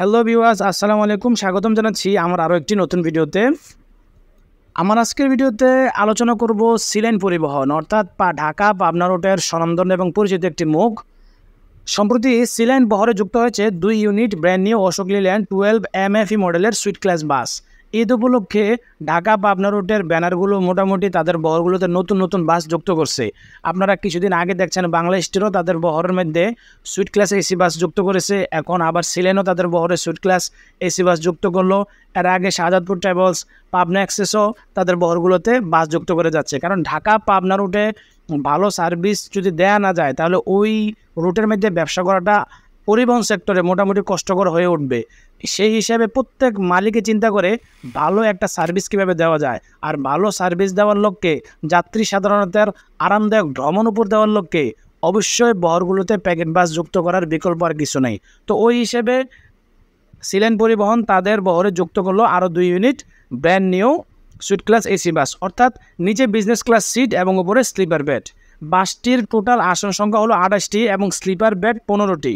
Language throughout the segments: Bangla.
হ্যালো ভিউয়ার্স আসসালামু আলাইকুম স্বাগতম জানাচ্ছি আমার আরও একটি নতুন ভিডিওতে আমার আজকের ভিডিওতে আলোচনা করব সিলেন পরিবহন অর্থাৎ পা ঢাকা পাবনা রোডের সনন্দন এবং পরিচিত একটি মুখ সম্প্রতি সিলেন বহরে যুক্ত হয়েছে দুই unit brand new Ashok Leyland twelve MFE মডেলের সুইট ক্লাস বাস ঈদ উপলক্ষে ঢাকা পাবনা রুটের ব্যানারগুলো মোটামুটি তাদের বহরগুলোতে নতুন নতুন বাস যুক্ত করছে আপনারা কিছুদিন আগে দেখছেন বাংলা স্টেটও তাদের বহরের মধ্যে সুইট ক্লাস এসি বাস যুক্ত করেছে এখন আবার সিলেনও তাদের বহরে সুইট ক্লাস এসি বাস যুক্ত করলো এর আগে শাহজাদপুর ট্রাভেলস পাবনা এক্সপ্রেসও তাদের বহরগুলোতে বাস যুক্ত করে যাচ্ছে কারণ ঢাকা পাবনা রুটে ভালো সার্ভিস যদি দেয়া না যায় তাহলে ওই রুটের মধ্যে ব্যবসা করাটা পরিবহন সেক্টরে মোটামুটি কষ্টকর হয়ে উঠবে সেই হিসাবে প্রত্যেক মালিকে চিন্তা করে ভালো একটা সার্ভিস কীভাবে দেওয়া যায় আর ভালো সার্ভিস দেওয়ার লক্ষ্যে যাত্রী সাধারণতার আরামদায়ক ভ্রমণ উপর দেওয়ার লক্ষ্যে অবশ্যই বহরগুলোতে প্যাকেট বাস যুক্ত করার বিকল্প আর কিছু নেই তো ওই হিসেবে সিলেন পরিবহন তাদের বহরে যুক্ত করলো আরও দুই unit brand new suite class AC bus অর্থাৎ নিচে বিজনেস ক্লাস সিট এবং উপরে স্লিপার বেড বাসটির টোটাল আসন সংখ্যা হলো আঠাশটি এবং স্লিপার বেড পনেরোটি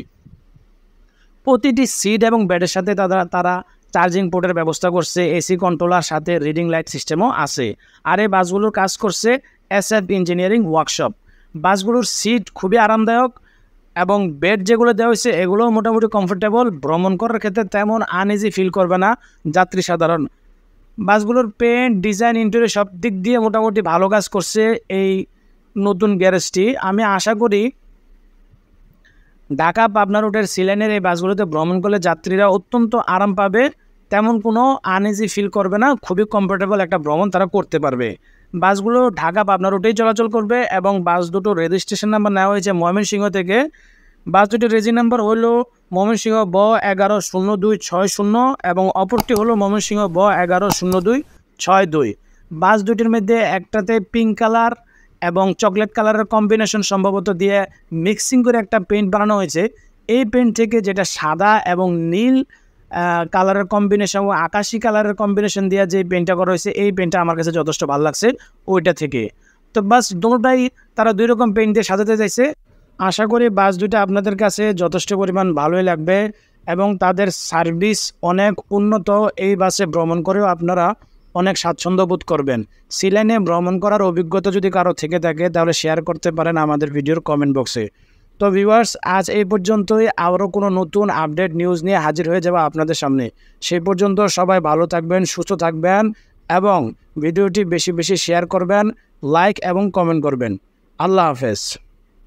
প্রতিটি সিট এবং বেডের সাথে তারা তারা চার্জিং পোর্টের ব্যবস্থা করছে এসি কন্ট্রোলার সাথে রিডিং লাইট সিস্টেমও আছে আর এই বাসগুলোর কাজ করছে এস এফ ইঞ্জিনিয়ারিং ওয়ার্কশপ বাসগুলোর সিট খুবই আরামদায়ক এবং বেড যেগুলো দেওয়া হয়েছে এগুলোও মোটামুটি কমফোর্টেবল ভ্রমণ করার ক্ষেত্রে তেমন আনইজি ফিল করবে না যাত্রী সাধারণ বাসগুলোর পেন্ট ডিজাইন ইন্টেরিয়র সব দিক দিয়ে মোটামুটি ভালো কাজ করছে এই নতুন গ্যারেজটি আমি আশা করি ঢাকা পাবনা রুটের সিলেনের এই বাসগুলোতে ভ্রমণ করলে যাত্রীরা অত্যন্ত আরাম পাবে তেমন কোনো আনইজি ফিল করবে না খুবই কমফোর্টেবল একটা ভ্রমণ তারা করতে পারবে বাসগুলো ঢাকা পাবনা রুটেই চলাচল করবে এবং বাস দুটো রেজিস্ট্রেশন নাম্বার নেওয়া হয়েছে ময়মনসিংহ থেকে বাস দুটির রেজি নাম্বার হল ময়মনসিংহ ব এগারো শূন্য দুই ছয় শূন্য এবং অপরটি হলো ময়মনসিংহ ব এগারো শূন্য দুই ছয় দুই বাস দুটির মধ্যে একটাতে পিঙ্ক কালার এবং চকলেট কালারের কম্বিনেশন সম্ভবত দিয়ে মিক্সিং করে একটা পেন্ট বানানো হয়েছে এই পেন্ট থেকে যেটা সাদা এবং নীল কালারের কম্বিনেশন ও আকাশি কালারের কম্বিনেশন দিয়ে যে পেন্টটা করা হয়েছে এই পেন্টটা আমার কাছে যথেষ্ট ভালো লাগছে ওইটা থেকে তো বাস দুটাই তারা দুই রকম পেন্ট দিয়ে সাজাতে চাইছে আশা করি বাস দুইটা আপনাদের কাছে যথেষ্ট পরিমাণ ভালোই লাগবে এবং তাদের সার্ভিস অনেক উন্নত এই বাসে ভ্রমণ করেও আপনারা অনেক স্বাচ্ছন্দ্য বোধ করবেন সিলেনে ভ্রমণ করার অভিজ্ঞতা যদি কারো থেকে থাকে তাহলে শেয়ার করতে পারেন আমাদের ভিডিওর কমেন্ট বক্সে তো ভিউয়ার্স আজ এই পর্যন্তই আরও কোনো নতুন আপডেট নিউজ নিয়ে হাজির হয়ে যাবো আপনাদের সামনে সেই পর্যন্ত সবাই ভালো থাকবেন সুস্থ থাকবেন এবং ভিডিওটি বেশি বেশি শেয়ার করবেন লাইক এবং কমেন্ট করবেন আল্লাহ হাফেজ